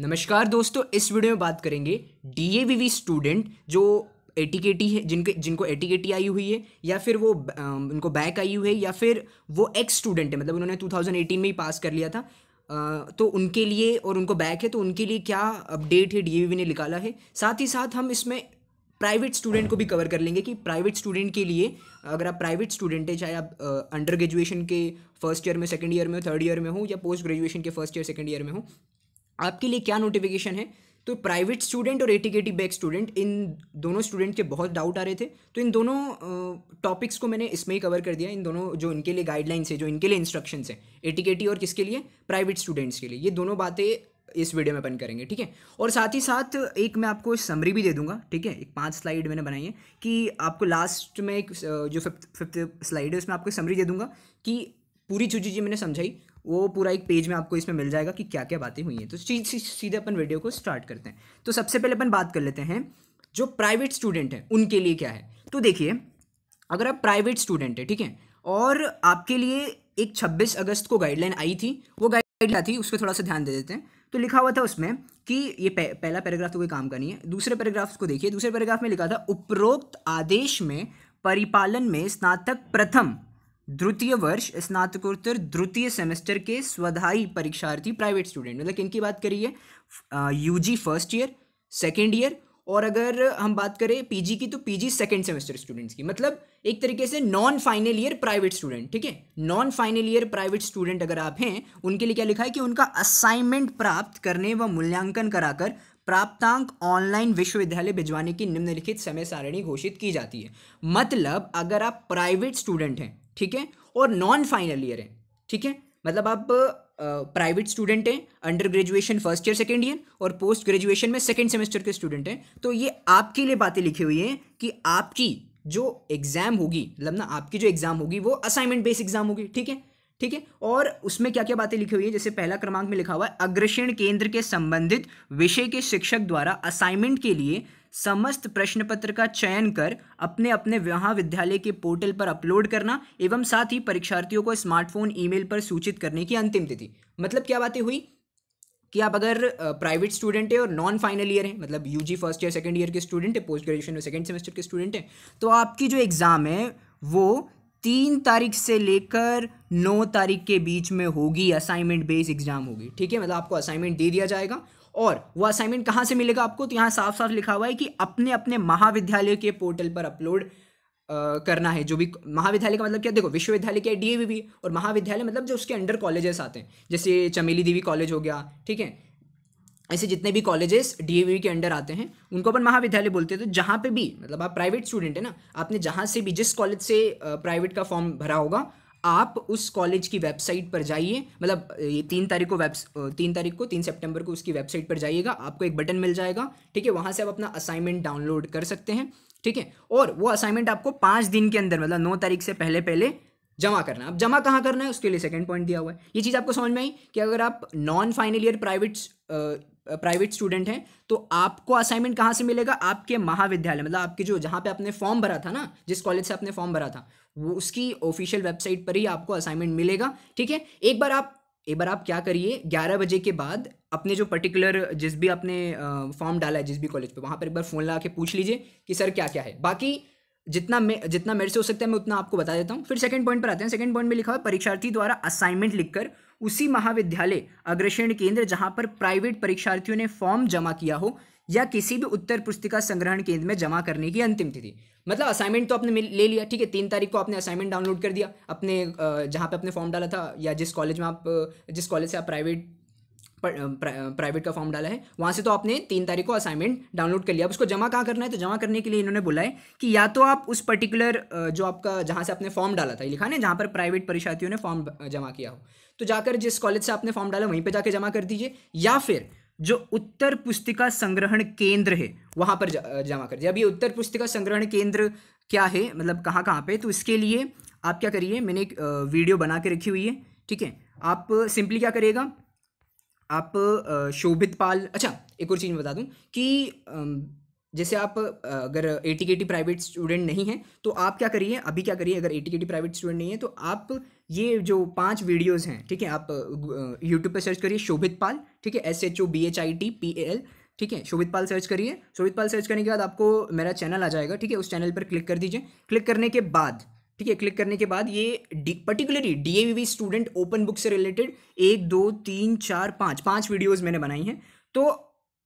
नमस्कार दोस्तों इस वीडियो में बात करेंगे डी स्टूडेंट जो टी है जिनके जिनको टी आई हुई है या फिर वो उनको बैक आई हुई है या फिर वो एक्स स्टूडेंट है मतलब उन्होंने 2018 में ही पास कर लिया था तो उनके लिए और उनको बैक है तो उनके लिए क्या अपडेट है डी ने निकाला है साथ ही साथ हम इसमें प्राइवेट स्टूडेंट को भी कवर कर लेंगे कि प्राइवेट स्टूडेंट के लिए अगर आप प्राइवेट स्टूडेंट हैं चाहे आप अंडर ग्रेजुएशन के फर्स्ट ईयर में सेकेंड ईयर में थर्ड ईयर में हो या पोस्ट ग्रेजुएशन के फर्स्ट ईयर सेकेंड ईयर में हो आपके लिए क्या नोटिफिकेशन है तो प्राइवेट स्टूडेंट और के टी बैक स्टूडेंट इन दोनों स्टूडेंट के बहुत डाउट आ रहे थे तो इन दोनों टॉपिक्स को मैंने इसमें ही कवर कर दिया इन दोनों जो इनके लिए गाइडलाइंस है जो इनके लिए है एटी के टी और किसके लिए प्राइवेट स्टूडेंट्स के लिए ये दोनों बातें इस वीडियो में अपन करेंगे ठीक है और साथ ही साथ एक मैं आपको समरी भी दे दूंगा ठीक है एक पांच स्लाइड मैंने बनाई है कि आपको लास्ट में एक जो फिफ्थ फिफ्थ स्लाइड है उसमें आपको समरी दे दूंगा कि पूरी चीज़ें मैंने समझाई वो पूरा एक पेज में आपको इसमें मिल जाएगा कि क्या क्या बातें हुई हैं तो सीधे अपन वीडियो को स्टार्ट करते हैं तो सबसे पहले अपन बात कर लेते हैं जो प्राइवेट स्टूडेंट हैं उनके लिए क्या है तो देखिए अगर आप प्राइवेट स्टूडेंट हैं ठीक है और आपके लिए एक 26 अगस्त को गाइडलाइन आई थी वो गाइडलाइन थी उस पर थोड़ा सा ध्यान दे देते हैं तो लिखा हुआ था उसमें कि ये पहला पैराग्राफ तो कोई काम का नहीं है दूसरे पैराग्राफ को देखिए दूसरे पैराग्राफ में लिखा था उपरोक्त आदेश में परिपालन में स्नातक प्रथम द्वितीय वर्ष स्नातकोत्तर द्वितीय सेमेस्टर के स्वधायी परीक्षार्थी प्राइवेट स्टूडेंट मतलब किन की बात करिए U G first year second year और अगर हम बात करें पीजी की तो पीजी सेकेंड सेमेस्टर स्टूडेंट्स की मतलब एक तरीके से non final year private student ठीक है non final year private student अगर आप हैं उनके लिए क्या लिखा है कि उनका असाइनमेंट प्राप्त करने व मूल्यांकन कराकर प्राप्तांक ऑनलाइन विश्वविद्यालय भिजवाने की निम्नलिखित समय सारणी घोषित की जाती है मतलब अगर आप प्राइवेट स्टूडेंट हैं ठीक है और नॉन फाइनल ईयर है ठीक है मतलब आप प्राइवेट स्टूडेंट हैं under graduation first year second year और पोस्ट ग्रेजुएशन में सेकेंड सेमेस्टर के स्टूडेंट हैं तो ये आपके लिए बातें लिखी हुई हैं कि आपकी जो एग्ज़ाम होगी मतलब ना आपकी जो एग्ज़ाम होगी वो असाइनमेंट बेस्ड एग्ज़ाम होगी ठीक है ठीक है और उसमें क्या क्या बातें लिखी हुई है जैसे पहला क्रमांक में लिखा हुआ है अग्रसण केंद्र के संबंधित विषय के शिक्षक द्वारा असाइनमेंट के लिए समस्त प्रश्न पत्र का चयन कर अपने अपने महाविद्यालय के पोर्टल पर अपलोड करना एवं साथ ही परीक्षार्थियों को स्मार्टफोन ईमेल पर सूचित करने की अंतिम तिथि मतलब क्या बातें हुई कि आप अगर प्राइवेट स्टूडेंट हैं और नॉन फाइनल ईयर है मतलब UG first year second year के स्टूडेंट हैं पोस्ट ग्रेजुएशन में सेकेंड सेमेस्टर के स्टूडेंट हैं तो आपकी जो एग्ज़ाम है वो तीन तारीख से लेकर नौ तारीख के बीच में होगी असाइनमेंट बेस्ड एग्ज़ाम होगी ठीक है मतलब आपको असाइनमेंट दे दिया जाएगा और वो असाइनमेंट कहाँ से मिलेगा आपको तो यहाँ साफ साफ लिखा हुआ है कि अपने अपने महाविद्यालय के पोर्टल पर अपलोड करना है जो भी महाविद्यालय का मतलब क्या देखो विश्वविद्यालय क्या है डी और महाविद्यालय मतलब जो उसके अंडर कॉलेजेस आते हैं जैसे चमेली देवी कॉलेज हो गया ठीक है ऐसे जितने भी कॉलेजेस डी के अंडर आते हैं उनको अपन महाविद्यालय बोलते हैं तो जहाँ पे भी मतलब आप प्राइवेट स्टूडेंट है ना आपने जहाँ से भी जिस कॉलेज से प्राइवेट का फॉर्म भरा होगा आप उस कॉलेज की वेबसाइट पर जाइए मतलब ये तीन तारीख को वेब तीन तारीख को तीन सितंबर को उसकी वेबसाइट पर जाइएगा आपको एक बटन मिल जाएगा ठीक है वहाँ से आप अपना असाइनमेंट डाउनलोड कर सकते हैं ठीक है और वो असाइनमेंट आपको पाँच दिन के अंदर मतलब नौ तारीख से पहले पहले जमा करना अब जमा कहाँ करना है उसके लिए सेकंड पॉइंट दिया हुआ है ये चीज़ आपको समझ में आई कि अगर आप non final year private private student हैं तो आपको असाइनमेंट कहाँ से मिलेगा आपके महाविद्यालय मतलब आपके जो जहाँ पे आपने फॉर्म भरा था ना जिस कॉलेज से आपने फॉर्म भरा था वो उसकी ऑफिशियल वेबसाइट पर ही आपको असाइनमेंट मिलेगा ठीक है एक बार आप एक बार आप क्या करिए ग्यारह बजे के बाद अपने जो पर्टिकुलर जिस भी आपने फॉर्म डाला है जिस भी कॉलेज पर वहाँ पर एक बार फ़ोन ला के पूछ लीजिए कि सर क्या क्या है बाकी जितना मे जितना मेरे से हो सकता है मैं उतना आपको बता देता हूँ फिर सेकंड पॉइंट पर आते हैं सेकंड पॉइंट में लिखा हुआ परीक्षार्थी द्वारा असाइनमेंट लिखकर उसी महाविद्यालय अग्रसरण केंद्र जहां पर प्राइवेट परीक्षार्थियों ने फॉर्म जमा किया हो या किसी भी उत्तर पुस्तिका संग्रहण केंद्र में जमा करने की अंतिम तिथि मतलब असाइनमेंट तो आपने ले लिया ठीक है तीन तारीख को आपने असाइनमेंट डाउनलोड कर दिया अपने जहाँ पे आपने फॉर्म डाला था या जिस कॉलेज में आप जिस कॉलेज से आप प्राइवेट प्राइवेट का फॉर्म डाला है वहाँ से तो आपने तीन तारीख को असाइनमेंट डाउनलोड कर लिया अब उसको जमा कहाँ करना है तो जमा करने के लिए इन्होंने बोला है कि या तो आप उस पर्टिकुलर जो आपका जहाँ से आपने फॉर्म डाला था लिखा ना जहाँ पर प्राइवेट परीक्षार्थियों ने फॉर्म जमा किया हो तो जाकर जिस कॉलेज से आपने फॉर्म डाला वहीं पर जाकर जमा कर दीजिए या फिर जो उत्तर पुस्तिका संग्रहण केंद्र है वहाँ पर जमा कर दीजिए अभी उत्तर पुस्तिका संग्रहण केंद्र क्या है मतलब कहाँ कहाँ पे तो इसके लिए आप क्या करिए मैंने एक वीडियो बना के रखी हुई है ठीक है आप सिंपली क्या करिएगा आप शोभित पाल अच्छा एक और चीज़ बता दूं कि जैसे आप अगर ए टी प्राइवेट स्टूडेंट नहीं हैं तो आप क्या करिए अभी क्या करिए अगर ए टी प्राइवेट स्टूडेंट नहीं है तो आप ये जो पांच वीडियोस हैं ठीक है आप यूट्यूब पर सर्च करिए शोभित पाल ठीक है S H O B H I T P L ठीक है शोभित पाल सर्च करिए शोभित पाल सर्च करने के बाद आपको मेरा चैनल आ जाएगा ठीक है उस चैनल पर क्लिक कर दीजिए क्लिक करने के बाद ठीक है क्लिक करने के बाद ये particularly the student open book से रिलेटेड एक दो तीन चार पाँच पाँच वीडियोज़ मैंने बनाई हैं तो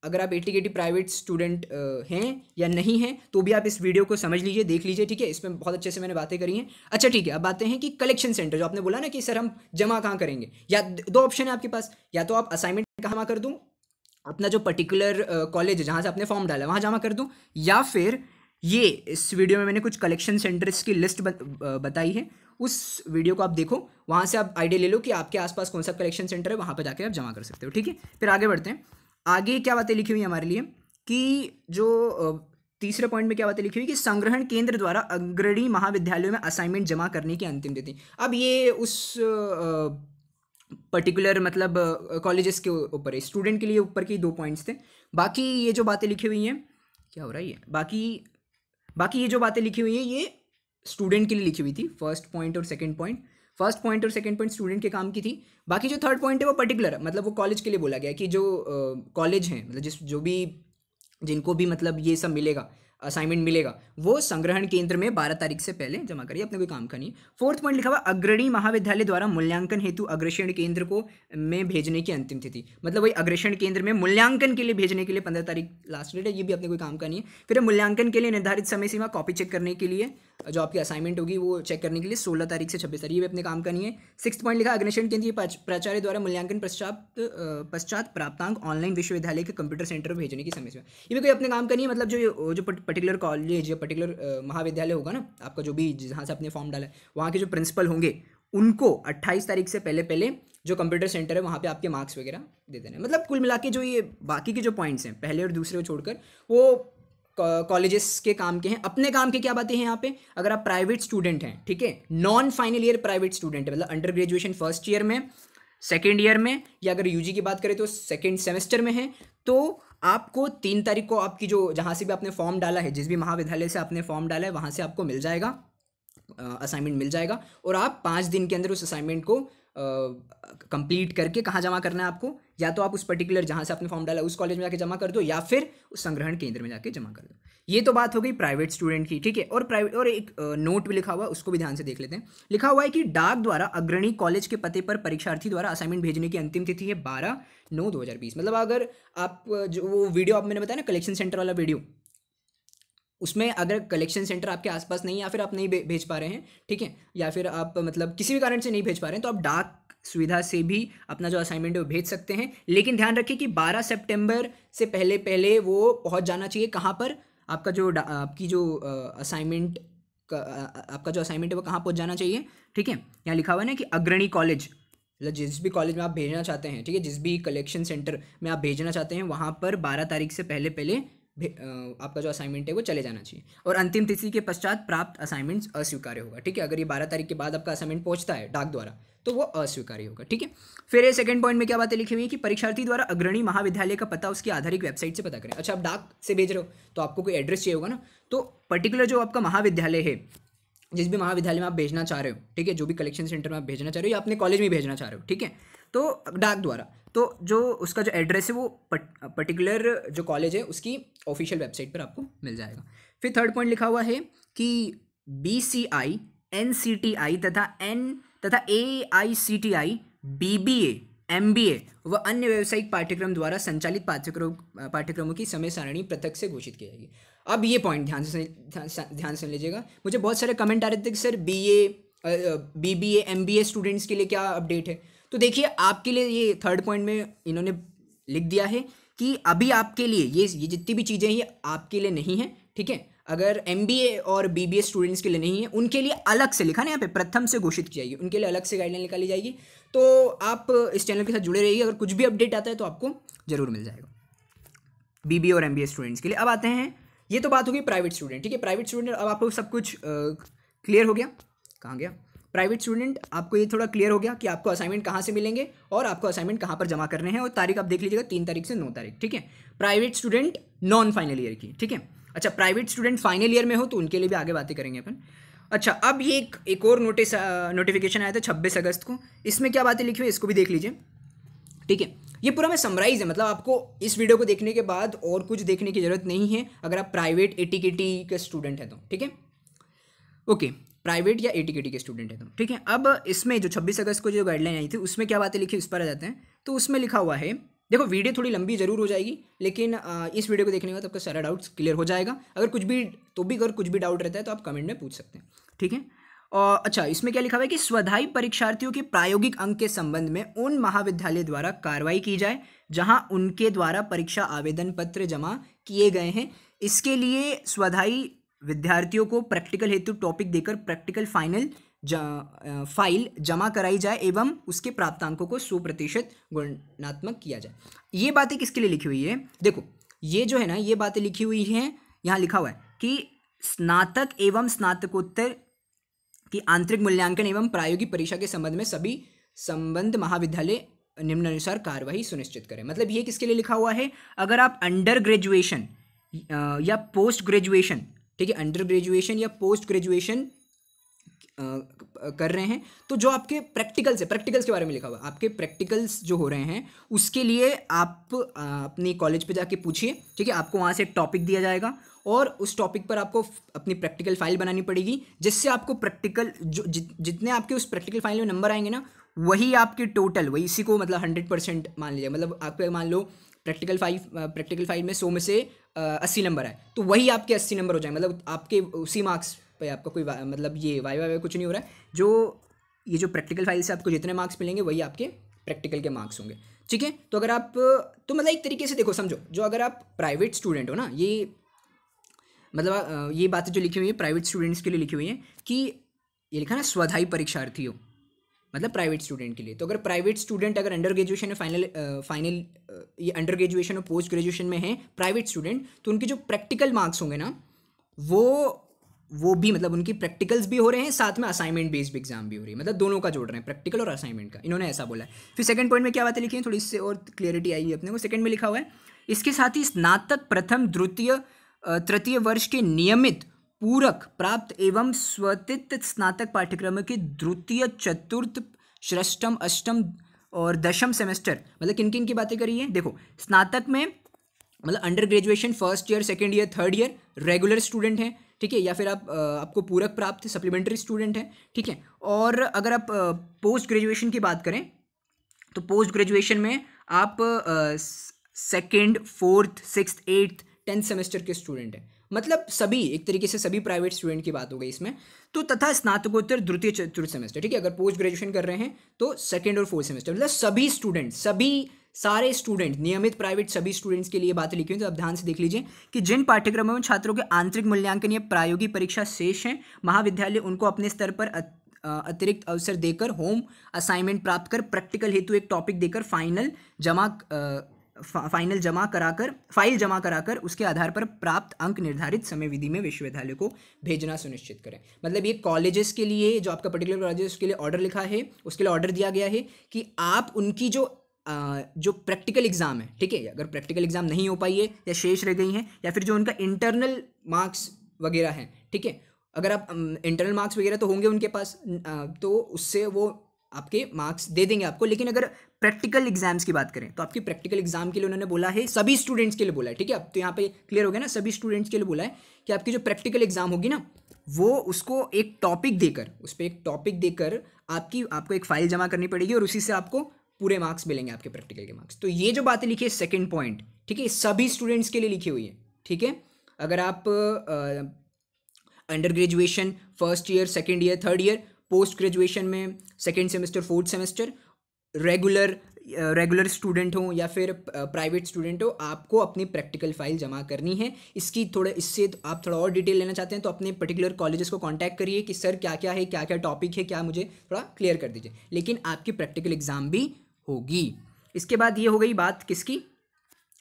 अगर आप एटी के प्राइवेट स्टूडेंट हैं या नहीं हैं तो भी आप इस वीडियो को समझ लीजिए देख लीजिए ठीक है इसमें बहुत अच्छे से मैंने बातें करी हैं अच्छा ठीक है अब बातें हैं कि कलेक्शन सेंटर जो आपने बोला ना कि सर हम जमा कहाँ करेंगे या दो ऑप्शन है आपके पास या तो आप असाइनमेंट कहाँ कर दूँ अपना जो पर्टिकुलर कॉलेज है जहाँ से आपने फॉर्म डाला वहाँ जमा कर दूँ या फिर ये इस वीडियो में मैंने कुछ कलेक्शन सेंटर्स की लिस्ट बताई है उस वीडियो को आप देखो वहाँ से आप आइडिया ले लो कि आपके आसपास कौन सा कलेक्शन सेंटर है वहाँ पर जाकर आप जमा कर सकते हो ठीक है फिर आगे बढ़ते हैं आगे क्या बातें लिखी हुई हमारे लिए कि जो तीसरे पॉइंट में क्या बातें लिखी हुई कि संग्रहण केंद्र द्वारा अग्रणी महाविद्यालयों में असाइनमेंट जमा करने की अंतिम तिथि अब ये उस पर्टिकुलर मतलब कॉलेजेस के ऊपर है स्टूडेंट के लिए ऊपर के दो पॉइंट्स थे बाकी ये जो बातें लिखी हुई हैं क्या हो रहा है ये बाकी बाकी ये जो बातें लिखी हुई हैं ये स्टूडेंट के लिए लिखी हुई थी फर्स्ट पॉइंट और सेकेंड पॉइंट फर्स्ट पॉइंट और सेकंड पॉइंट स्टूडेंट के काम की थी बाकी जो थर्ड पॉइंट है वो पर्टिकुलर मतलब वो कॉलेज के लिए बोला गया कि जो कॉलेज uh, हैं मतलब जिस जो भी जिनको भी मतलब ये सब मिलेगा असाइनमेंट मिलेगा वो संग्रहण केंद्र में बारह तारीख से पहले जमा करिए अपने कोई काम का नहीं फोर्थ पॉइंट लिखा हुआ अग्रणी महाविद्यालय द्वारा मूल्यांकन हेतु अग्रेषण केंद्र को में भेजने की अंतिम तिथि मतलब वही अग्रेषण केंद्र में मूल्यांकन के लिए भेजने के लिए पंद्रह तारीख लास्ट डेट है ये भी अपने कोई काम का नहीं है फिर मूल्यांकन के लिए निर्धारित समय सीमा कॉपी चेक करने के लिए जो आपकी असाइनमेंट होगी वो चेक करने के लिए सोलह तारीख से छब्बीस तारीख ये भी अपने काम का नहीं है सिक्स पॉइंट लिखा अग्निशन केंद्रीय प्राचार्य द्वारा मूल्यांकन पश्चात पश्चात प्राप्तांक ऑनलाइन विश्वविद्यालय के कंप्यूटर सेंटर में भेजने की समय से ये भी कोई अपने काम का नहीं है मतलब जो जो पर्टिकुलर कॉलेज या पर्टिकुलर महाविद्यालय होगा ना आपका जो भी जहाँ से आपने फॉर्म डाला है वहाँ के जो प्रिंसिपल होंगे उनको अट्ठाईस तारीख से पहले पहले जो कंप्यूटर सेंटर है वहाँ पे आपके मार्क्स वगैरह दे देने मतलब कुल मिला के जो ये बाकी के जो पॉइंट्स हैं पहले और दूसरे को छोड़कर वो कॉलेजेस के काम के हैं अपने काम के क्या बातें हैं यहाँ पे अगर आप प्राइवेट स्टूडेंट हैं ठीक है non final year private student है मतलब अंडर ग्रेजुएशन फर्स्ट ईयर में सेकेंड ईयर में या अगर यूजी की बात करें तो सेकेंड सेमेस्टर में है तो आपको तीन तारीख को आपकी जो जहाँ से भी आपने फॉर्म डाला है जिस भी महाविद्यालय से आपने फॉर्म डाला है वहाँ से आपको मिल जाएगा असाइनमेंट मिल जाएगा और आप पाँच दिन के अंदर उस असाइनमेंट को कंप्लीट करके कहाँ जमा करना है आपको या तो आप उस पर्टिकुलर जहाँ से आपने फॉर्म डाला उस कॉलेज में जाके जमा कर दो या फिर उस संग्रहण केंद्र में जाके जमा कर दो ये तो बात हो गई प्राइवेट स्टूडेंट की ठीक है और प्राइवेट और एक नोट भी लिखा हुआ उसको भी ध्यान से देख लेते हैं लिखा हुआ है कि डाक द्वारा अग्रणी कॉलेज के पते पर परीक्षार्थी द्वारा असाइनमेंट भेजने की अंतिम तिथि है बारह नौ दो मतलब अगर आप जो वो वीडियो आप मैंने बताया ना कलेक्शन सेंटर वाला वीडियो उसमें अगर कलेक्शन सेंटर आपके आसपास नहीं या फिर आप नहीं भेज पा रहे हैं ठीक है या फिर आप मतलब किसी भी कारण से नहीं भेज पा रहे हैं तो आप डाक सुविधा से भी अपना जो असाइनमेंट है वो भेज सकते हैं लेकिन ध्यान रखिए कि 12 सितंबर से पहले पहले वो पहुंच जाना चाहिए कहाँ पर आपका जो आपकी जो असाइनमेंट का आपका जो असाइनमेंट है वो कहाँ पहुँच जाना चाहिए ठीक है यहाँ लिखा हुआ ना कि अग्रणी कॉलेज मतलब जिस भी कॉलेज में आप भेजना चाहते हैं ठीक है जिस भी कलेक्शन सेंटर में आप भेजना चाहते हैं वहाँ पर बारह तारीख से पहले पहले आपका जो असाइनमेंट है वो चले जाना चाहिए और अंतिम तिथि के पश्चात प्राप्त असाइनमेंट्स अस्वीकार्य होगा ठीक है अगर ये बारह तारीख के बाद आपका असाइनमेंट पहुंचता है डाक द्वारा तो वो अस्वीकार्य होगा ठीक है फिर ये सेकंड पॉइंट में क्या बातें लिखी हुई है कि परीक्षार्थी द्वारा अग्रणी महाविद्यालय का पता उसकी आधारित वेबसाइट से पता करें अच्छा आप डाक से भेज रहे हो तो आपको कोई एड्रेस चाहिए होगा ना तो पर्टिकुलर जो आपका महाविद्यालय है जिस भी महाविद्यालय में आप भेजना चाह रहे हो ठीक है जो भी कलेक्शन सेंटर में आप भेजना चाह रहे हो या अपने कॉलेज में भेजना चाह रहे हो ठीक है तो डाक द्वारा तो जो उसका जो एड्रेस है वो पर्टिकुलर जो कॉलेज है उसकी ऑफिशियल वेबसाइट पर आपको मिल जाएगा फिर थर्ड पॉइंट लिखा हुआ है कि B C I N C T I तथा एन तथा A I C T I B B A M B A व अन्य व्यावसायिक पाठ्यक्रम द्वारा संचालित पाठ्यक्रम पाठ्यक्रमों की समय सारणी पृथक से घोषित की जाएगी अब ये पॉइंट ध्यान से ध्यान से लीजिएगा मुझे बहुत सारे कमेंट आ रहे थे कि sir B A B B A M B A students के लिए क्या अपडेट है तो देखिए आपके लिए ये थर्ड पॉइंट में इन्होंने लिख दिया है कि अभी आपके लिए ये ये जितनी भी चीज़ें ये आपके लिए नहीं है ठीक है अगर एम और बी स्टूडेंट्स के लिए नहीं है उनके लिए अलग से लिखा ना यहाँ पे प्रथम से घोषित की जाएगी उनके लिए अलग से गाइडलाइन निकाली जाएगी तो आप इस चैनल के साथ जुड़े रहिए अगर कुछ भी अपडेट आता है तो आपको ज़रूर मिल जाएगा बी और एम स्टूडेंट्स के लिए अब आते हैं ये तो बात होगी प्राइवेट स्टूडेंट ठीक है प्राइवेट स्टूडेंट अब आपको सब कुछ क्लियर हो गया कहाँ गया प्राइवेट स्टूडेंट आपको ये थोड़ा क्लियर हो गया कि आपको असाइनमेंट कहाँ से मिलेंगे और आपको असाइनमेंट कहाँ पर जमा करने हैं और तारीख आप देख लीजिएगा तीन तारीख से नौ तारीख ठीक है private student non final year की ठीक है अच्छा प्राइवेट स्टूडेंट फाइनल ईयर में हो तो उनके लिए भी आगे बातें करेंगे अपन अच्छा अब ये एक, एक और नोटिस नोटिफिकेशन आया था छब्बीस अगस्त को इसमें क्या बातें लिखी हुई इसको भी देख लीजिए ठीक है ये पूरा मैं समराइज है मतलब आपको इस वीडियो को देखने के बाद और कुछ देखने की जरूरत नहीं है अगर आप प्राइवेट एटीकेटी के स्टूडेंट हैं तो ठीक है ओके प्राइवेट या ए टी के स्टूडेंट है तुम ठीक है अब इसमें जो छब्बीस अगस्त को जो गाइडलाइन आई थी उसमें क्या बातें लिखी उस पर आ जाते हैं तो उसमें लिखा हुआ है देखो वीडियो थोड़ी लंबी जरूर हो जाएगी लेकिन इस वीडियो को देखने के बाद आपका सारा डाउट्स क्लियर हो जाएगा अगर कुछ भी तो भी अगर कुछ भी डाउट रहता है तो आप कमेंट में पूछ सकते हैं ठीक है और अच्छा इसमें क्या लिखा हुआ है कि स्वधाई परीक्षार्थियों के प्रायोगिक अंक के संबंध में उन महाविद्यालय द्वारा कार्रवाई की जाए जहां उनके द्वारा परीक्षा आवेदन पत्र जमा किए गए हैं इसके लिए स्वधाई विद्यार्थियों को प्रैक्टिकल हेतु टॉपिक देकर प्रैक्टिकल फाइनल जा, फाइल जमा कराई जाए एवं उसके प्राप्तांकों को सौ प्रतिशत गुणात्मक किया जाए ये बातें किसके लिए लिखी हुई है देखो ये जो है ना ये बातें लिखी हुई हैं यहाँ लिखा हुआ है कि स्नातक एवं स्नातकोत्तर की आंतरिक मूल्यांकन एवं प्रायोगिक परीक्षा के संबंध में सभी संबंध महाविद्यालय निम्नानुसार कार्यवाही सुनिश्चित करें मतलब ये किसके लिए लिखा हुआ है अगर आप अंडर ग्रेजुएशन या पोस्ट ग्रेजुएशन ठीक है अंडर ग्रेजुएशन या पोस्ट ग्रेजुएशन कर रहे हैं तो जो आपके प्रैक्टिकल्स है प्रैक्टिकल्स के बारे में लिखा हुआ आपके प्रैक्टिकल्स जो हो रहे हैं उसके लिए आप अपने कॉलेज पे जाके पूछिए ठीक है आपको वहाँ से एक टॉपिक दिया जाएगा और उस टॉपिक पर आपको अपनी प्रैक्टिकल फाइल बनानी पड़ेगी जिससे आपको प्रैक्टिकल जो जित, जितने आपके उस प्रैक्टिकल फाइल में नंबर आएंगे ना वही आपके टोटल वही इसी को मतलब हंड्रेड परसेंट मान लीजिए मतलब आपके मान लो प्रैक्टिकल फाइव प्रैक्टिकल फाइव में सौ में से uh, अस्सी नंबर आए तो वही आपके अस्सी नंबर हो जाए मतलब आपके उसी मार्क्स पर आपका कोई मतलब ये वाई वाई कुछ नहीं हो रहा है जो ये जो प्रैक्टिकल फाइल से आपको जितने मार्क्स मिलेंगे वही आपके प्रैक्टिकल के मार्क्स होंगे ठीक है तो अगर आप तो मतलब एक तरीके से देखो समझो जो अगर आप प्राइवेट स्टूडेंट हो ना ये मतलब uh, ये बातें जो लिखी हुई है प्राइवेट स्टूडेंट्स के लिए लिखी हुई है कि ये लिखा ना स्वधाई परीक्षार्थी हो मतलब प्राइवेट स्टूडेंट के लिए तो अगर प्राइवेट स्टूडेंट अगर अंडर ग्रेजुएशन या फाइनल फाइनल ये अंडर ग्रेजुएशन और पोस्ट ग्रेजुएशन में है प्राइवेट स्टूडेंट तो उनके जो प्रैक्टिकल मार्क्स होंगे ना वो वो भी मतलब उनकी प्रैक्टिकल्स भी हो रहे हैं साथ में असाइनमेंट बेस्ड एग्जाम भी हो रही है मतलब दोनों का जोड़ रहे हैं प्रैक्टिकल और असाइनमेंट का इन्होंने ऐसा बोला है फिर सेकंड पॉइंट में क्या बातें लिखी है थोड़ी इससे और क्लियरिटी आई है अपने को सेकंड में लिखा हुआ है इसके साथ ही स्नातक प्रथम द्वितीय तृतीय वर्ष के नियमित पूरक प्राप्त एवं स्वतित स्नातक पाठ्यक्रम के द्वितीय चतुर्थ श्रेष्ठम अष्टम और दशम सेमेस्टर मतलब किन किन की बातें करिए देखो स्नातक में मतलब under graduation first year second year third year regular student हैं ठीक है या फिर आप आपको पूरक प्राप्त सप्लीमेंट्री स्टूडेंट हैं ठीक है और अगर आप पोस्ट ग्रेजुएशन की बात करें तो पोस्ट ग्रेजुएशन में आप second fourth six eighth tenth semester के स्टूडेंट हैं मतलब सभी एक तरीके से सभी प्राइवेट स्टूडेंट की बात हो गई इसमें तो तथा स्नातकोत्तर द्वितीय चतुर्थ सेमेस्टर ठीक है अगर पोस्ट ग्रेजुएशन कर रहे हैं तो सेकेंड और फोर्थ सेमेस्टर मतलब सभी स्टूडेंट सभी सारे स्टूडेंट नियमित प्राइवेट सभी स्टूडेंट्स के लिए बातें लिखी हुई तो आप ध्यान से देख लीजिए कि जिन पाठ्यक्रमों में छात्रों के आंतरिक मूल्यांकन या प्रायोगिक परीक्षा शेष हैं महाविद्यालय उनको अपने स्तर पर अतिरिक्त अवसर देकर होम असाइनमेंट प्राप्त कर प्रैक्टिकल हेतु एक टॉपिक देकर फाइनल जमा फाइनल जमा कराकर फाइल जमा कराकर उसके आधार पर प्राप्त अंक निर्धारित समय विधि में विश्वविद्यालय को भेजना सुनिश्चित करें मतलब ये कॉलेजेस के लिए जो आपका पर्टिकुलर कॉलेज उसके लिए ऑर्डर लिखा है उसके लिए ऑर्डर दिया गया है कि आप उनकी जो जो प्रैक्टिकल एग्ज़ाम है ठीक है अगर प्रैक्टिकल एग्ज़ाम नहीं हो पाई है या शेष रह गई हैं या फिर जो उनका इंटरनल मार्क्स वगैरह हैं ठीक है अगर आप इंटरनल मार्क्स वगैरह तो होंगे उनके पास तो उससे वो आपके मार्क्स दे देंगे आपको लेकिन अगर प्रैक्टिकल एग्जाम्स की बात करें तो आपकी प्रैक्टिकल एग्जाम के लिए उन्होंने बोला है सभी स्टूडेंट्स के लिए बोला है ठीक है अब तो यहाँ पे क्लियर हो गया ना सभी स्टूडेंट्स के लिए बोला है कि आपकी जो प्रैक्टिकल एग्जाम होगी ना वो उसको एक टॉपिक देकर उस पर एक टॉपिक देकर आपकी आपको एक फाइल जमा करनी पड़ेगी और उसी से आपको पूरे मार्क्स मिलेंगे आपके प्रैक्टिकल के मार्क्स तो ये जो बातें लिखी है सेकेंड पॉइंट ठीक है सभी स्टूडेंट्स के लिए लिखी हुई है ठीक है अगर आप under graduation first year second year third year post graduation में second semester fourth semester regular regular student हो या फिर प्राइवेट uh, स्टूडेंट हो आपको अपनी प्रैक्टिकल फाइल जमा करनी है इसकी थोड़ा इससे आप थोड़ा और डिटेल लेना चाहते हैं तो अपने पर्टिकुलर कॉलेजेस को कांटेक्ट करिए कि सर क्या क्या है क्या क्या टॉपिक है क्या मुझे थोड़ा क्लियर कर दीजिए लेकिन आपकी प्रैक्टिकल एग्ज़ाम भी होगी इसके बाद ये हो गई बात किसकी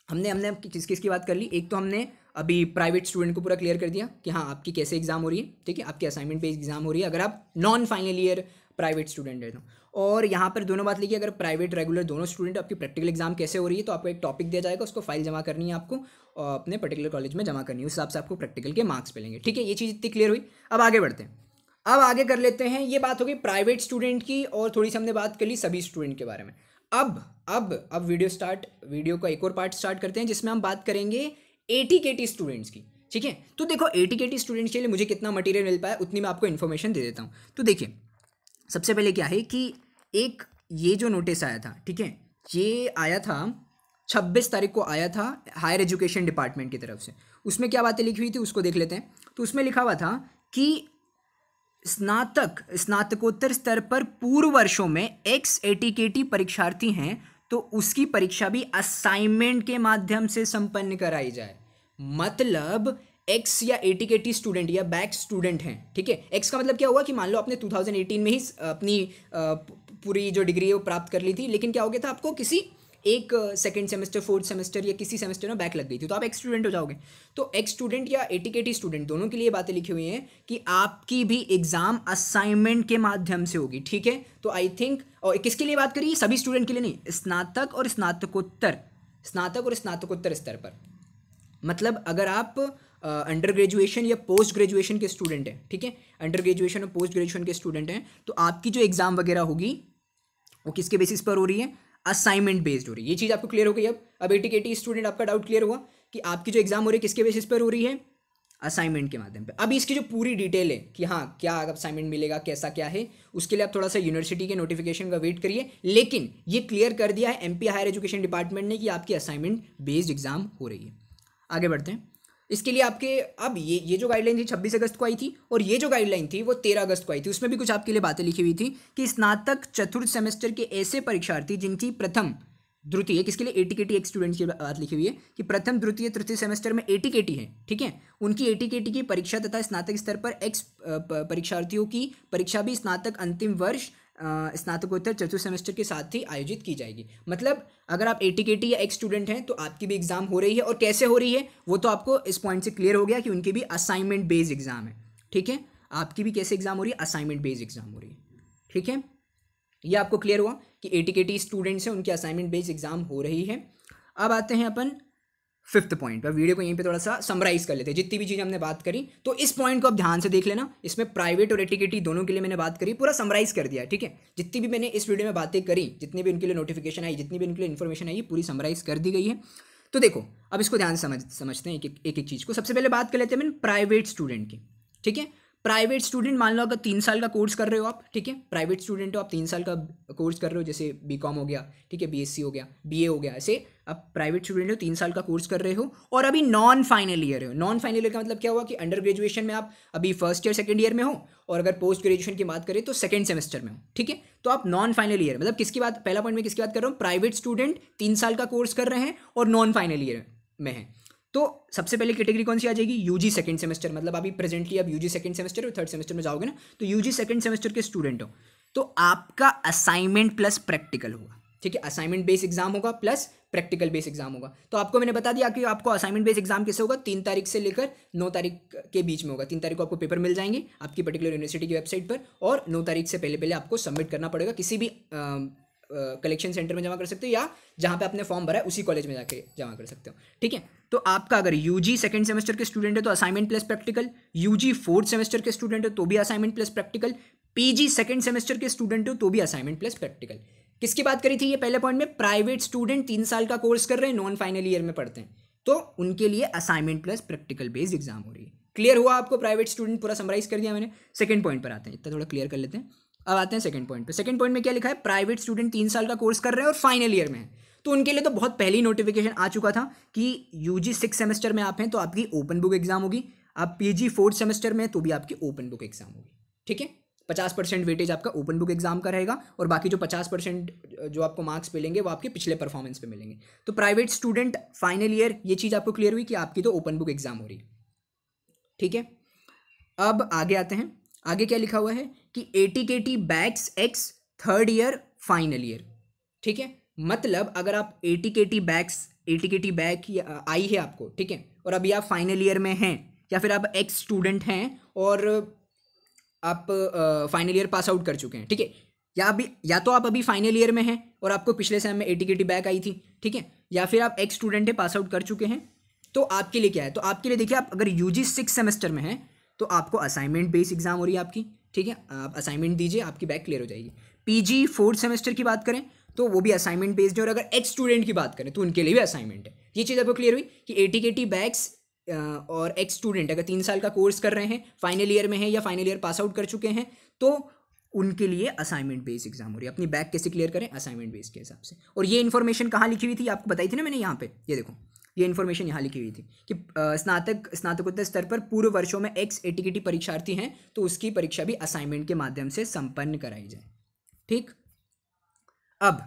हमने हमने किस किस की बात कर ली एक तो हमने अभी प्राइवेट स्टूडेंट को पूरा क्लियर कर दिया कि हाँ आपकी कैसे एग्ज़ाम हो रही है ठीक है आपकी असाइनमेंट पे एग्ज़ाम हो रही है अगर आप non final year private student है तो और यहाँ पर दोनों बात लिखी अगर प्राइवेट रेगुलर दोनों स्टूडेंट आपकी प्रैक्टिकल एग्जाम कैसे हो रही है तो आपको एक टॉपिक दिया जाएगा उसको फाइल जमा करनी है आपको और अपने पर्टिकुलर कॉलेज में जमा करनी है उस हिसाब से आपको प्रैक्टिकल के मार्क्स मिलेंगे ठीक है ये चीज़ इतनी क्लियर हुई अब आगे बढ़ते हैं अब आगे कर लेते हैं ये बात हो गई प्राइवेट स्टूडेंट की और थोड़ी सी हमने बात कर ली सभी स्टूडेंट के बारे में अब अब अब वीडियो स्टार्ट वीडियो का एक और पार्ट स्टार्ट करते हैं जिसमें हम बात करेंगे एटी के टी स्टूडेंट्स की ठीक है तो देखो एटी के टी स्टूडेंट्स के लिए मुझे कितना मटेरियल मिल पाया उतनी मैं आपको इन्फॉर्मेशन दे देता हूँ तो देखिए सबसे पहले क्या है कि एक ये जो नोटिस आया था ठीक है ये आया था छब्बीस तारीख को आया था हायर एजुकेशन डिपार्टमेंट की तरफ से उसमें क्या बातें लिखी हुई थी उसको देख लेते हैं तो उसमें लिखा हुआ था कि स्नातक स्नातकोत्तर स्तर पर पूर्व वर्षों में एक्स एटीकेटी परीक्षार्थी हैं तो उसकी परीक्षा भी असाइनमेंट के माध्यम से संपन्न कराई जाए मतलब एक्स या एटीकेटी स्टूडेंट या बैक स्टूडेंट हैं ठीक है एक्स का मतलब क्या हुआ कि मान लो आपने 2018 में ही अपनी पूरी जो डिग्री है वो प्राप्त कर ली थी लेकिन क्या हो गया था आपको किसी एक सेकेंड सेमेस्टर फोर्थ सेमेस्टर या किसी सेमेस्टर में बैक लग गई थी तो आप एक स्टूडेंट हो जाओगे तो एक स्टूडेंट या एटी के स्टूडेंट दोनों के लिए बातें लिखी हुई हैं कि आपकी भी एग्जाम असाइनमेंट के माध्यम से होगी ठीक है तो आई थिंक और किसके लिए बात करिए सभी स्टूडेंट के लिए नहीं स्नातक और स्नातकोत्तर स्नातक और स्नातकोत्तर स्तर पर मतलब अगर आप अंडर ग्रेजुएशन या पोस्ट ग्रेजुएशन के स्टूडेंट हैं ठीक है अंडर ग्रेजुएशन और पोस्ट ग्रेजुएशन के स्टूडेंट हैं तो आपकी जो एग्ज़ाम वगैरह होगी वो किसके बेसिस पर हो रही है असाइनमेंट बेस्ड हो रही है ये चीज़ आपको क्लियर हो गई अब अब एटी के स्टूडेंट आपका डाउट क्लियर हुआ कि आपकी जो एग्ज़ाम हो रही है किसके बेसिस पर हो रही है असाइनमेंट के माध्यम पे अब इसकी जो पूरी डिटेल है कि हाँ क्या असाइनमेंट मिलेगा कैसा क्या है उसके लिए आप थोड़ा सा यूनिवर्सिटी के नोटिफिकेशन का वेट करिए लेकिन ये क्लियर कर दिया है एमपी हायर एजुकेशन डिपार्टमेंट ने कि आपकी असाइनमेंट बेस्ड एग्जाम हो रही है आगे बढ़ते हैं इसके लिए आपके अब ये ये जो गाइडलाइन थी छब्बीस अगस्त को आई थी और ये जो गाइडलाइन थी वो तेरह अगस्त को आई थी उसमें भी कुछ आपके लिए बातें लिखी हुई थी कि स्नातक चतुर्थ सेमेस्टर के ऐसे परीक्षार्थी जिनकी प्रथम द्वितीय किसके लिए एटी के टी एक स्टूडेंट्स की बात लिखी हुई है कि प्रथम द्वितीय तृतीय सेमेस्टर में एटी के टी है ठीक है उनकी एटी के टी की परीक्षा तथा स्नातक स्तर पर एक्स परीक्षार्थियों की परीक्षा भी स्नातक अंतिम वर्ष स्नातकोत्तर चतुर्थ सेमेस्टर के साथ ही आयोजित की जाएगी मतलब अगर आप ए टी या एक स्टूडेंट हैं तो आपकी भी एग्ज़ाम हो रही है और कैसे हो रही है वो तो आपको इस पॉइंट से क्लियर हो गया कि उनकी भी असाइनमेंट बेस्ड एग्ज़ाम है ठीक है आपकी भी कैसे एग्ज़ाम हो रही है असाइनमेंट बेस्ड एग्ज़ाम हो रही है ठीक है ये आपको क्लियर हुआ कि ए टी स्टूडेंट्स हैं उनकी असाइनमेंट बेस्ड एग्ज़ाम हो रही है अब आते हैं अपन फिफ्थ पॉइंट पर वीडियो को यहीं पे थोड़ा सा समराइज कर लेते हैं जितनी भी चीज़ हमने बात करी तो इस पॉइंट को आप ध्यान से देख लेना इसमें प्राइवेट और एटिकेटी दोनों के लिए मैंने बात करी पूरा समराइज कर दिया ठीक है जितनी भी मैंने इस वीडियो में बातें करी जितनी भी उनके लिए नोटिफिकेशन आई जितनी भी उनके लिए इन्फॉर्मेशन आई पूरी समराइज कर दी गई है तो देखो अब इसको ध्यान समझ समझते हैं एक एक, एक, एक चीज़ को सबसे पहले बात कर लेते हैं मैंने प्राइवेट स्टूडेंट की ठीक है प्राइवेट स्टूडेंट मान लो अगर तीन साल का कोर्स कर रहे हो आप ठीक है प्राइवेट स्टूडेंट हो आप तीन साल का कोर्स कर रहे हो जैसे बी हो गया ठीक है बी हो गया बी हो गया ऐसे आप प्राइवेट स्टूडेंट हो तीन साल का कोर्स कर रहे हो और अभी नॉन फाइनल ईयर हो नॉन फाइनल ईयर का मतलब क्या हुआ कि अंडर ग्रेजुएशन में आप अभी फर्स्ट ईयर सेकेंड ईयर में हो और अगर पोस्ट ग्रेजुएशन की बात करें तो सेकेंड सेमेस्टर में हो ठीक है तो आप नॉन फाइनल ईयर मतलब किसकी बात पहला पॉइंट में किसकी बात कर रहा हूँ प्राइवेट स्टूडेंट तीन साल का कोर्स कर रहे हैं और नॉन फाइनल ईयर में है तो सबसे पहले कैटेगरी कौन सी आ जाएगी यूजी सेकंड सेमेस्टर मतलब अभी प्रेजेंटली आप यूजी सेकंड सेमेस्टर और थर्ड सेमेस्टर में जाओगे ना तो यूजी सेकंड सेमेस्टर के स्टूडेंट हो तो आपका असाइनमेंट प्लस प्रैक्टिकल होगा ठीक है असाइनमेंट बेस एग्जाम होगा प्लस प्रैक्टिकल बेस एग्जाम होगा तो आपको मैंने बता दिया कि आपको असाइनमेंट बेस एग्जाम कैसे होगा तीन तारीख से लेकर नौ तारीख के बीच में होगा तीन तारीख को आपको पेपर मिल जाएंगे आपकी पर्टिकुलर यूनिवर्सिटी की वेबसाइट पर और नौ तारीख से पहले पहले आपको सबमिट करना पड़ेगा किसी भी आ, कलेक्शन सेंटर में जमा कर सकते हो या जहाँ पे आपने फॉर्म भरा है उसी कॉलेज में जाके जमा कर सकते हो ठीक है तो आपका अगर यू जी सेकेंड सेमेस्टर के स्टूडेंट है तो assignment plus practical U G fourth semester के स्टूडेंट तो हो तो भी assignment plus practical P G second semester के स्टूडेंट हो तो भी असाइनमेंट प्लस प्रैक्टिकल किसकी बात करी थी ये पहले पॉइंट में प्राइवेट स्टूडेंट तीन साल का कोर्स कर रहे हैं नॉन फाइनल ईयर में पढ़ते हैं तो उनके लिए assignment plus practical based exam हो रही है क्लियर हुआ आपको प्राइवेट स्टूडेंट पूरा समराइज कर दिया मैंने सेकंड पॉइंट पर आते हैं इतना थोड़ा क्लियर कर लेते हैं अब आते हैं सेकंड पॉइंट पे सेकंड पॉइंट में क्या लिखा है प्राइवेट स्टूडेंट तीन साल का कोर्स कर रहे हैं और फाइनल ईयर में है तो उनके लिए तो बहुत पहली नोटिफिकेशन आ चुका था कि यू जी सिक्स सेमेस्टर में आप हैं तो आपकी ओपन बुक एग्जाम होगी आप पी जी फोर्थ सेमेस्टर में तो भी आपकी ओपन बुक एग्जाम होगी ठीक है पचास परसेंट वेटेज आपका ओपन बुक एग्जाम का रहेगा और बाकी जो पचास परसेंट जो आपको मार्क्स मिलेंगे वो आपके पिछले परफॉर्मेंस पे मिलेंगे तो प्राइवेट स्टूडेंट फाइनल ईयर ये चीज़ आपको क्लियर हुई कि आपकी तो ओपन बुक एग्जाम हो रही है ठीक है अब आगे आते हैं आगे क्या लिखा हुआ है कि A T K T backs ex third year final year ठीक है मतलब अगर आप A T K T backs A T K T back आई है आपको ठीक है और अभी आप फाइनल ईयर में हैं या फिर आप एक्स स्टूडेंट हैं और आप फाइनल ईयर पास आउट कर चुके हैं ठीक है या अभी या तो आप अभी फाइनल ईयर में हैं और आपको पिछले सेम में एटी के टी बैक आई थी ठीक है या फिर आप एक्स स्टूडेंट हैं पास आउट कर चुके हैं तो आपके लिए क्या है तो आपके लिए देखिए आप अगर यू जी सिक्स सेमेस्टर में हैं तो आपको असाइनमेंट बेस्ड एग्ज़ाम हो रही है आपकी ठीक है आप असाइनमेंट दीजिए आपकी बैक क्लियर हो जाएगी पीजी फोर्थ सेमेस्टर की बात करें तो वो भी असाइनमेंट बेस्ड है और अगर एक्स स्टूडेंट की बात करें तो उनके लिए भी असाइनमेंट है ये चीज़ आपको क्लियर हुई कि एटी के टी बैक्स और एक्स स्टूडेंट अगर तीन साल का कोर्स कर रहे हैं फाइनल ईयर में है या फाइनल ईयर पास आउट कर चुके हैं तो उनके लिए असाइनमेंट बेस्ड एग्जाम हो रही है अपनी बैक कैसे क्लियर करें असाइनमेंट बेस के हिसाब से और ये इन्फॉर्मेशन कहाँ लिखी हुई थी आपको बताई थी ना मैंने यहाँ पे ये देखो ये इन्फॉर्मेशन यहाँ लिखी हुई थी कि स्नातक स्नातकोत्तर स्तर पर पूर्व वर्षों में एक्स एटीकेटी परीक्षार्थी हैं तो उसकी परीक्षा भी असाइनमेंट के माध्यम से संपन्न कराई जाए ठीक अब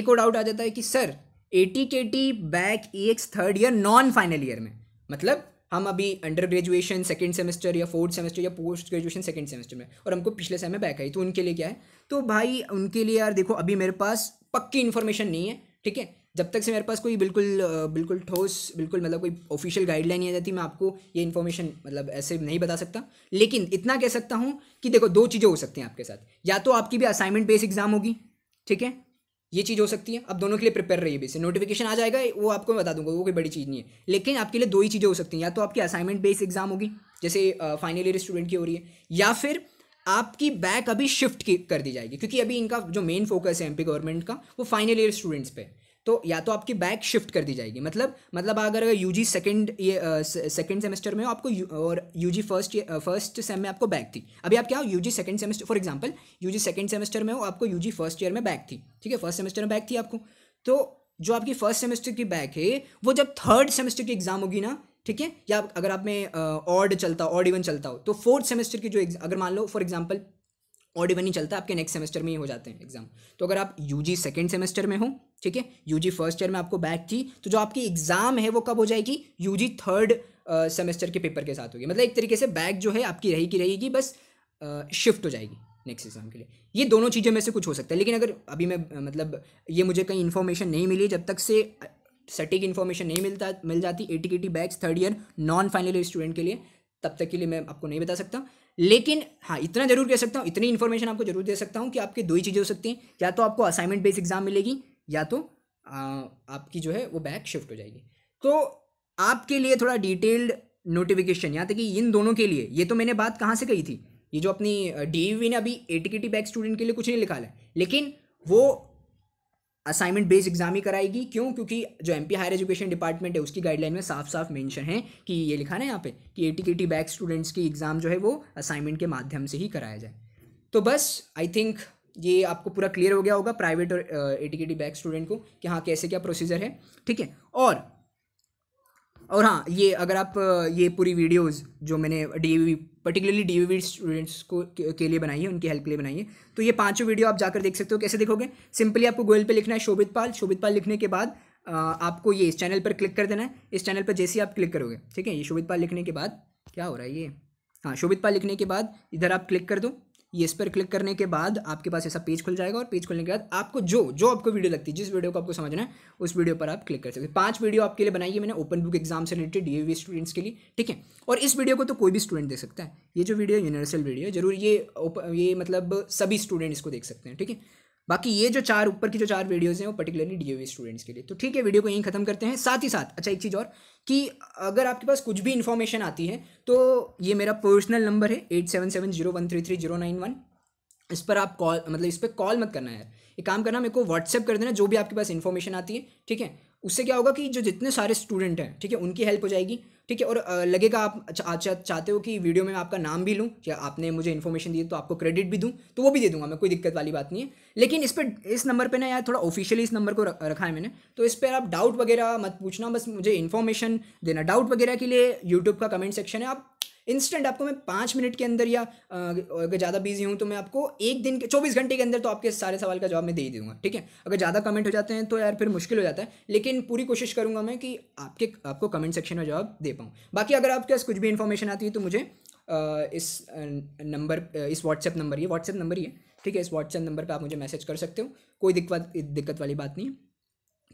एक और डाउट आ जाता है कि sir ATKT back ex third year non final year में मतलब हम अभी अंडर ग्रेजुएशन सेकेंड सेमेस्टर या फोर्थ सेमेस्टर या पोस्ट ग्रेजुएशन सेकेंड सेमेस्टर में और हमको पिछले समय बैक आई तो उनके लिए क्या है तो भाई उनके लिए यार देखो अभी मेरे पास पक्की इन्फॉर्मेशन नहीं है ठीक है जब तक से मेरे पास कोई बिल्कुल बिल्कुल ठोस बिल्कुल मतलब कोई ऑफिशियल गाइडलाइन नहीं आ जाती मैं आपको ये इन्फॉर्मेशन मतलब ऐसे नहीं बता सकता लेकिन इतना कह सकता हूँ कि देखो दो चीज़ें हो सकती हैं आपके साथ या तो आपकी भी असाइनमेंट बेस एग्जाम होगी ठीक है ये चीज़ हो सकती है आप दोनों के लिए प्रिपेयर रहिए बेसिक नोटिफिकेशन आ जाएगा वो आपको मैं बता दूंगा वो कोई बड़ी चीज़ नहीं है लेकिन आपके लिए दो ही चीज़ें हो सकती हैं या तो आपकी असाइनमेंट बेस्ड एग्जाम होगी जैसे फाइनल ईयर स्टूडेंट की हो रही है या फिर आपकी बैक अभी शिफ्ट कर दी जाएगी क्योंकि अभी इनका जो मेन फोकस है एमपी गवर्नमेंट का वो फाइनल ईयर स्टूडेंट्स पे तो या तो आपकी बैक शिफ्ट कर दी जाएगी मतलब मतलब अगर यू जी सेकेंड ये सेकेंड सेमेस्टर में हो आपको और U G first first sem में आपको बैक थी अभी आप क्या हो U G second semester for example U G second semester में हो आपको यू जी फर्स्ट ईयर में बैक थी ठीक है फर्स्ट सेमेस्टर में बैक थी आपको तो जो आपकी फर्स्ट सेमेस्टर की बैक है वो जब थर्ड सेमेस्टर की एग्ज़ाम होगी ना ठीक है या अगर आप में ऑड चलता हो ऑड इवन चलता हो तो फोर्थ सेमेस्टर की जो अगर मान लो फॉर एग्जाम्पल ऑड इवन ही चलता है आपके नेक्स्ट सेमेस्टर में ही हो जाते हैं एग्जाम तो अगर आप यू जी सेकेंड सेमेस्टर में हो ठीक है यूजी फर्स्ट ईयर में आपको बैक थी तो जो आपकी एग्ज़ाम है वो कब हो जाएगी यूजी थर्ड सेमेस्टर के पेपर के साथ होगी मतलब एक तरीके से बैक जो है आपकी रहेगी रहेगी बस शिफ्ट हो जाएगी नेक्स्ट एग्जाम के लिए ये दोनों चीज़ों में से कुछ हो सकता है लेकिन अगर अभी मैं मतलब ये मुझे कहीं इन्फॉर्मेशन नहीं मिली जब तक से सटीक इन्फॉर्मेशन नहीं मिलता मिल जाती A T T backs third year non final year student के लिए तब तक के लिए मैं आपको नहीं बता सकता लेकिन हाँ इतना जरूर कह सकता हूँ इतनी इन्फॉर्मेशन आपको जरूर दे सकता हूँ कि आपकी दो ही चीज़ें हो सकती हैं या तो आपको असाइनमेंट बेस्ड एग्जाम मिलेगी या तो आ, आपकी जो है वो बैक शिफ्ट हो जाएगी तो आपके लिए थोड़ा डिटेल्ड नोटिफिकेशन यहाँ तक कि इन दोनों के लिए ये तो मैंने बात कहाँ से कही थी ये जो अपनी डी e ने अभी ए टी बैक स्टूडेंट के लिए कुछ नहीं लिखा है लेकिन वो असाइनमेंट बेस्ड एग्जाम ही कराएगी क्यों क्योंकि जो M P higher education department है उसकी गाइडलाइन में साफ साफ मेंशन है कि ये लिखा ना यहाँ पे कि A T K T back students की एग्ज़ाम जो है वो असाइनमेंट के माध्यम से ही कराया जाए तो बस आई थिंक ये आपको पूरा क्लियर हो गया होगा प्राइवेट और ए टी बैक स्टूडेंट को कि हाँ कैसे क्या प्रोसीजर है ठीक है और और हाँ ये अगर आप ये पूरी वीडियोस जो मैंने डी पर्टिकुलरली डी स्टूडेंट्स को के लिए बनाई है उनकी हेल्प के लिए बनाई है तो ये पांचों वीडियो आप जाकर देख सकते हो कैसे देखोगे सिंपली आपको गूगल पे लिखना है शोभित पाल शोभित पाल लिखने के बाद आपको ये इस चैनल पर क्लिक कर देना है इस चैनल पर जैसे ही आप क्लिक करोगे ठीक है ये शोभित पाल लिखने के बाद क्या हो रहा है ये हाँ शोभित पाल लिखने के बाद इधर आप क्लिक कर दो ये इस पर क्लिक करने के बाद आपके पास ऐसा पेज खुल जाएगा और पेज खुलने के बाद आपको जो जो आपको वीडियो लगती है जिस वीडियो को आपको समझना है उस वीडियो पर आप क्लिक कर सकते हैं पांच वीडियो आपके लिए बनाई है मैंने ओपन बुक एग्जाम से रिलेटेड वी स्टूडेंट्स के लिए ठीक है और इस वीडियो को तो कोई भी स्टूडेंट देख सकता है ये जो वीडियो यूनिवर्सल वीडियो है जरूर ये ये मतलब सभी स्टूडेंट इसको देख सकते हैं ठीक है बाकी ये जो चार ऊपर की जो चार वीडियोज़ हैं वो पर्टिकुलरली डी स्टूडेंट्स के लिए तो ठीक है वीडियो को यहीं ख़त्म करते हैं साथ ही साथ अच्छा एक चीज़ और कि अगर आपके पास कुछ भी इन्फॉर्मेशन आती है तो ये मेरा पर्सनल नंबर है eight seven seven zero one three three zero nine one इस पर आप कॉल मतलब इस पर कॉल मत करना है एक काम करना मेरे को व्हाट्सअप कर देना जो भी आपके पास इन्फॉर्मेशन आती है ठीक है उससे क्या होगा कि जो जितने सारे स्टूडेंट हैं ठीक है उनकी हेल्प हो जाएगी ठीक है और लगेगा आप अच्छा चाहते हो कि वीडियो में मैं आपका नाम भी लूँ या आपने मुझे इन्फॉर्मेशन दी तो आपको क्रेडिट भी दूँ तो वो भी दे दूंगा मैं कोई दिक्कत वाली बात नहीं है लेकिन इस पर इस नंबर पे ना यार थोड़ा ऑफिशियली इस नंबर को रखा है मैंने तो इस पर आप डाउट वगैरह मत पूछना बस मुझे इन्फॉर्मेशन देना डाउट वगैरह के लिए यूट्यूब का कमेंट सेक्शन है आप इंस्टेंट आपको मैं पाँच मिनट के अंदर या अगर ज़्यादा बिजी हूँ तो मैं आपको एक दिन के चौबीस घंटे के अंदर तो आपके सारे सवाल का जवाब मैं दे ही दूंगा ठीक है अगर ज़्यादा कमेंट हो जाते हैं तो यार फिर मुश्किल हो जाता है लेकिन पूरी कोशिश करूँगा मैं कि आपके आपको कमेंट सेक्शन में जवाब दे पाऊँ बाकी अगर आपके पास कुछ भी इन्फॉर्मेशन आती है तो मुझे इस नंबर इस व्हाट्सएप नंबर ये व्हाट्सएप नंबर ही है ठीक है इस व्हाट्सएप नंबर पर आप मुझे मैसेज कर सकते हो कोई दिक्कत दिक्कत वाली बात नहीं है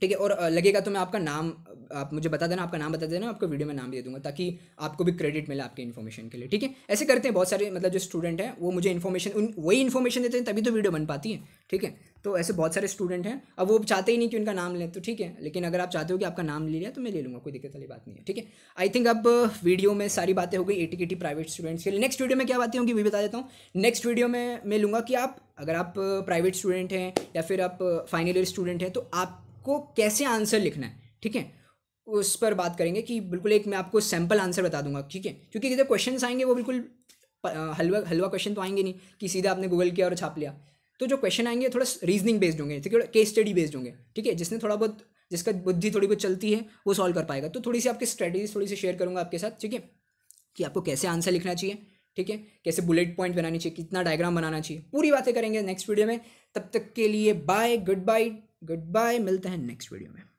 ठीक है और लगेगा तो मैं आपका नाम आप मुझे बता देना आपका नाम बता देना आपको वीडियो में नाम दे दूंगा ताकि आपको भी क्रेडिट मिले आपके इन्फॉर्मेशन के लिए ठीक है ऐसे करते हैं बहुत सारे मतलब जो स्टूडेंट हैं वो मुझे इन्फॉर्मेशन उन वही इन्फॉर्मेशन देते हैं तभी तो वीडियो बन पाती है ठीक है तो ऐसे बहुत सारे स्टूडेंट हैं अब वो चाहते ही नहीं कि उनका नाम लें तो ठीक है लेकिन अगर आप चाहते हो कि आपका नाम ले लिया तो मैं ले लूँगा कोई दिक्कत वाली बात नहीं है ठीक है आई थिंक अब वीडियो में सारी बातें हो गई एटी के प्राइवेट स्टूडेंट्स के लिए नेक्स्ट वीडियो में क्या बातें होंगी वे बता देता हूँ नेक्स्ट वीडियो में मैं लूँगा कि आप अगर आप प्राइवेट स्टूडेंट हैं या फिर आप फाइनल ईयर स्टूडेंट हैं तो आपको कैसे आंसर लिखना है ठीक है उस पर बात करेंगे कि बिल्कुल एक मैं आपको सैम्पल आंसर बता दूंगा ठीक है क्योंकि जो क्वेश्चन आएंगे वो बिल्कुल हलवा हलवा क्वेश्चन तो आएंगे नहीं कि सीधा आपने गूगल किया और छाप लिया तो जो क्वेश्चन आएंगे थोड़ा रीजनिंग बेस्ड होंगे ठीक है केस स्टडी बेस्ड होंगे ठीक है जिसने थोड़ा बहुत जिसका बुद्धि थोड़ी बहुत चलती है वो सॉल्व कर पाएगा तो थोड़ी सी आपकी स्ट्रेटेजी थोड़ी सी शेयर करूँगा आपके साथ ठीक है कि आपको कैसे आंसर लिखना चाहिए ठीक है कैसे बुलेट पॉइंट बनानी चाहिए कितना डायग्राम बनाना चाहिए पूरी बातें करेंगे नेक्स्ट वीडियो में तब तक के लिए bye good bye good bye मिलते हैं नेक्स्ट वीडियो में